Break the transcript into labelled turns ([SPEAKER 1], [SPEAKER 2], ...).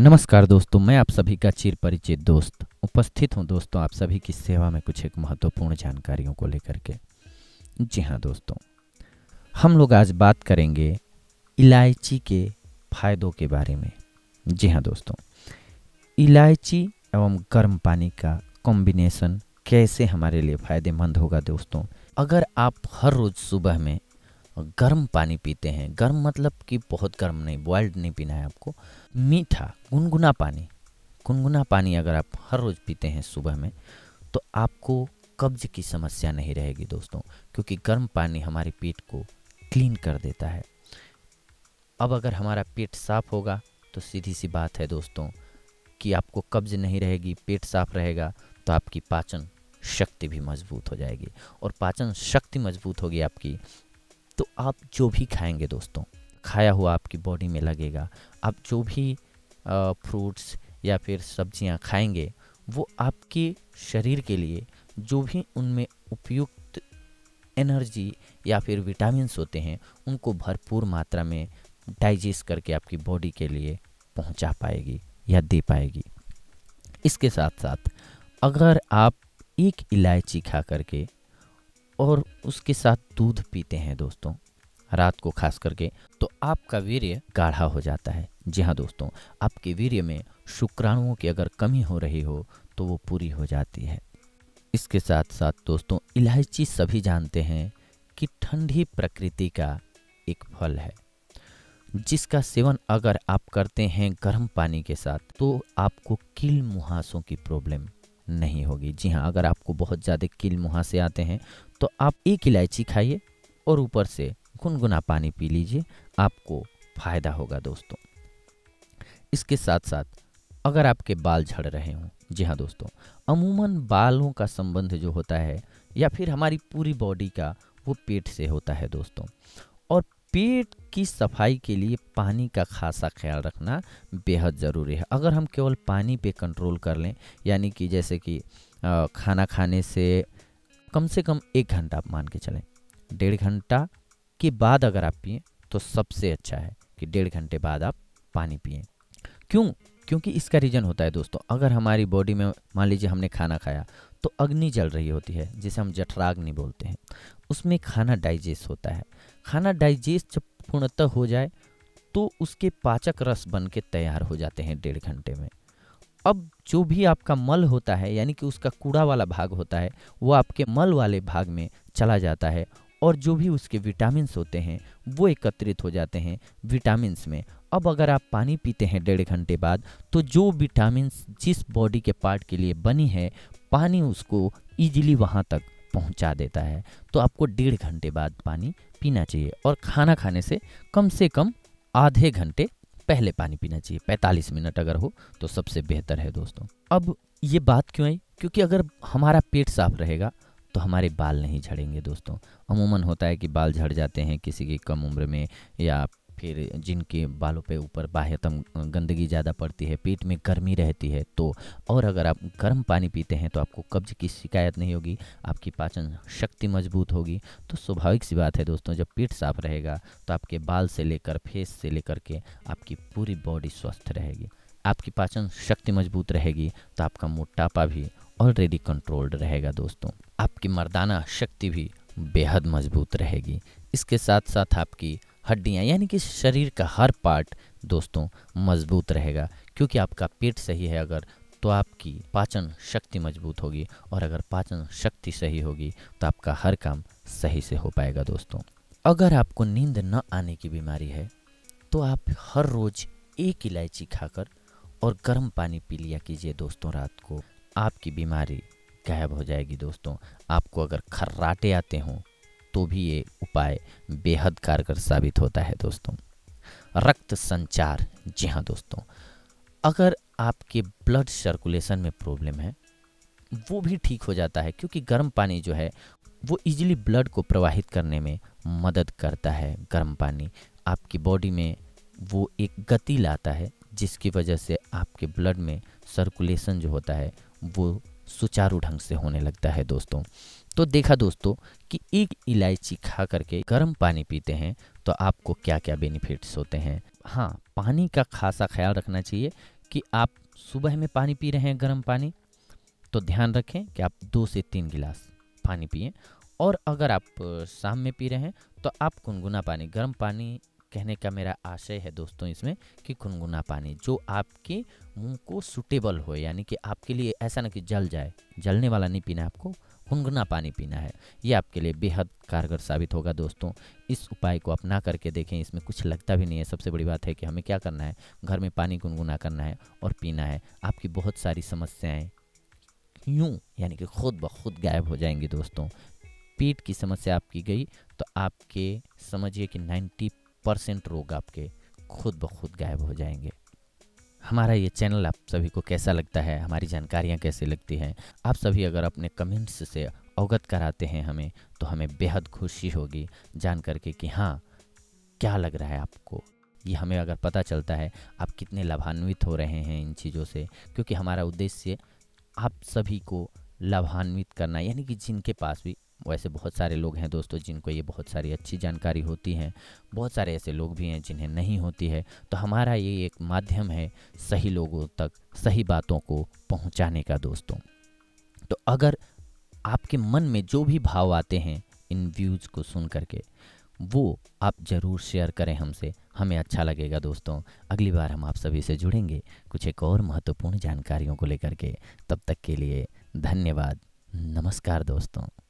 [SPEAKER 1] नमस्कार दोस्तों मैं आप सभी का चिर परिचित दोस्त उपस्थित हूं दोस्तों आप सभी की सेवा में कुछ एक महत्वपूर्ण जानकारियों को लेकर के जी हाँ दोस्तों हम लोग आज बात करेंगे इलायची के फायदों के बारे में जी हाँ दोस्तों इलायची एवं गर्म पानी का कॉम्बिनेशन कैसे हमारे लिए फ़ायदेमंद होगा दोस्तों अगर आप हर रोज़ सुबह में गर्म पानी पीते हैं गर्म मतलब कि बहुत गर्म नहीं बॉयल्ड नहीं पीना है आपको मीठा गुनगुना पानी गुनगुना पानी अगर आप हर रोज़ पीते हैं सुबह में तो आपको कब्ज की समस्या नहीं रहेगी दोस्तों क्योंकि गर्म पानी हमारे पेट को क्लीन कर देता है अब अगर हमारा पेट साफ होगा तो सीधी सी बात है दोस्तों कि आपको कब्ज नहीं रहेगी पेट साफ रहेगा तो आपकी पाचन शक्ति भी मजबूत हो जाएगी और पाचन शक्ति मजबूत होगी आपकी तो आप जो भी खाएंगे दोस्तों खाया हुआ आपकी बॉडी में लगेगा आप जो भी फ्रूट्स या फिर सब्जियां खाएंगे वो आपके शरीर के लिए जो भी उनमें उपयुक्त एनर्जी या फिर विटामिन्स होते हैं उनको भरपूर मात्रा में डाइजेस्ट करके आपकी बॉडी के लिए पहुंचा पाएगी
[SPEAKER 2] या दे पाएगी
[SPEAKER 1] इसके साथ साथ अगर आप एक इलायची खा करके और उसके साथ दूध पीते हैं दोस्तों रात को खास करके तो आपका वीर्य गाढ़ा हो जाता है जी हाँ दोस्तों आपके वीर्य में शुक्राणुओं की अगर कमी हो रही हो तो वो पूरी हो जाती है इसके साथ साथ दोस्तों इलायची सभी जानते हैं कि ठंडी प्रकृति का एक फल है जिसका सेवन अगर आप करते हैं गर्म पानी के साथ तो आपको कील मुहासों की प्रॉब्लम नहीं होगी जी हाँ अगर आपको बहुत ज़्यादा किल मुहासे से आते हैं तो आप एक इलायची खाइए और ऊपर से गुनगुना पानी पी लीजिए आपको फ़ायदा होगा दोस्तों इसके साथ साथ अगर आपके बाल झड़ रहे हों जी हाँ दोस्तों अमूमन बालों का संबंध जो होता है या फिर हमारी पूरी बॉडी का वो पेट से होता है दोस्तों पेट की सफाई के लिए पानी का खासा ख्याल रखना बेहद ज़रूरी है अगर हम केवल पानी पे कंट्रोल कर लें यानी कि जैसे कि खाना खाने से कम से कम एक घंटा आप मान के चलें डेढ़ घंटा के बाद अगर आप पिए तो सबसे अच्छा है कि डेढ़ घंटे बाद आप पानी पिए क्यों क्योंकि इसका रीज़न होता है दोस्तों अगर हमारी बॉडी में मान लीजिए हमने खाना खाया तो अग्नि जल रही होती है जिसे हम जठराग्नि बोलते हैं उसमें खाना डाइजेस्ट होता है खाना डाइजेस्ट जब पूर्णतः हो जाए तो उसके पाचक रस बन के तैयार हो जाते हैं डेढ़ घंटे में अब जो भी आपका मल होता है यानी कि उसका कूड़ा वाला भाग होता है वो आपके मल वाले भाग में चला जाता है और जो भी उसके विटामिन्स होते हैं वो एकत्रित हो जाते हैं विटामिन्स में अब अगर आप पानी पीते हैं डेढ़ घंटे बाद तो जो विटामिन्स जिस बॉडी के पार्ट के लिए बनी है पानी उसको ईजिली वहाँ तक पहुंचा देता है तो आपको डेढ़ घंटे बाद पानी पीना चाहिए और खाना खाने से कम से कम आधे घंटे पहले पानी पीना चाहिए 45 मिनट अगर हो तो सबसे बेहतर है दोस्तों अब ये बात क्यों आई क्योंकि अगर हमारा पेट साफ रहेगा तो हमारे बाल नहीं झड़ेंगे दोस्तों अमूमन होता है कि बाल झड़ जाते हैं किसी की कम उम्र में या फिर जिनके बालों पे ऊपर बाह्यतम गंदगी ज़्यादा पड़ती है पेट में गर्मी रहती है तो और अगर आप गर्म पानी पीते हैं तो आपको कब्ज की शिकायत नहीं होगी आपकी पाचन शक्ति मजबूत होगी तो स्वाभाविक सी बात है दोस्तों जब पेट साफ रहेगा तो आपके बाल से लेकर फेस से लेकर के आपकी पूरी बॉडी स्वस्थ रहेगी आपकी पाचन शक्ति मजबूत रहेगी तो आपका मोटापा भी ऑलरेडी कंट्रोल्ड रहेगा दोस्तों आपकी मर्दाना शक्ति भी बेहद मजबूत रहेगी इसके साथ साथ आपकी हड्डियाँ यानी कि शरीर का हर पार्ट दोस्तों मजबूत रहेगा क्योंकि आपका पेट सही है अगर तो आपकी पाचन शक्ति मजबूत होगी और अगर पाचन शक्ति सही होगी तो आपका हर काम सही से हो पाएगा दोस्तों अगर आपको नींद न आने की बीमारी है तो आप हर रोज़ एक इलायची खाकर और गर्म पानी पी लिया कीजिए दोस्तों रात को आपकी बीमारी गायब हो जाएगी दोस्तों आपको अगर खर्राटे आते हों तो भी ये उपाय बेहद कारगर साबित होता है दोस्तों रक्त संचार जी हाँ दोस्तों अगर आपके ब्लड सर्कुलेशन में प्रॉब्लम है वो भी ठीक हो जाता है क्योंकि गर्म पानी जो है वो इजीली ब्लड को प्रवाहित करने में मदद करता है गर्म पानी आपकी बॉडी में वो एक गति लाता है जिसकी वजह से आपके ब्लड में सर्कुलेशन जो होता है वो सुचारू ढंग से होने लगता है दोस्तों तो देखा दोस्तों कि एक इलायची खा करके गर्म पानी पीते हैं तो आपको क्या क्या बेनिफिट्स होते हैं हाँ पानी का खासा ख्याल रखना चाहिए कि आप सुबह में पानी पी रहे हैं गर्म पानी तो ध्यान रखें कि आप दो से तीन गिलास पानी पिए और अगर आप शाम में पी रहे हैं तो आप गुनगुना पानी गर्म पानी कहने का मेरा आशय है दोस्तों इसमें कि गुनगुना पानी जो आपके मुंह को सुटेबल हो यानी कि आपके लिए ऐसा ना कि जल जाए जलने वाला नहीं पीना है आपको गुनगुना पानी पीना है ये आपके लिए बेहद कारगर साबित होगा दोस्तों इस उपाय को अपना करके देखें इसमें कुछ लगता भी नहीं है सबसे बड़ी बात है कि हमें क्या करना है घर में पानी गुनगुना करना है और पीना है आपकी बहुत सारी समस्याएँ यूँ यानी कि खुद ब खुद गायब हो जाएंगी दोस्तों पेट की समस्या आपकी गई तो आपके समझिए कि नाइन्टी परसेंट रोग आपके खुद ब खुद गायब हो जाएंगे हमारा ये चैनल आप सभी को कैसा लगता है हमारी जानकारियाँ कैसे लगती हैं आप सभी अगर अपने कमेंट्स से अवगत कराते हैं हमें तो हमें बेहद खुशी होगी जान करके कि हाँ क्या लग रहा है आपको ये हमें अगर पता चलता है आप कितने लाभान्वित हो रहे हैं इन चीज़ों से क्योंकि हमारा उद्देश्य आप सभी को लाभान्वित करना यानी कि जिनके पास भी वैसे बहुत सारे लोग हैं दोस्तों जिनको ये बहुत सारी अच्छी जानकारी होती है बहुत सारे ऐसे लोग भी हैं जिन्हें नहीं होती है तो हमारा ये एक माध्यम है सही लोगों तक सही बातों को पहुंचाने का दोस्तों तो अगर आपके मन में जो भी भाव आते हैं इन व्यूज़ को सुन करके वो आप ज़रूर शेयर करें हमसे हमें अच्छा लगेगा दोस्तों अगली बार हम आप सभी से जुड़ेंगे कुछ एक और महत्वपूर्ण जानकारियों को लेकर के तब तक के लिए धन्यवाद नमस्कार दोस्तों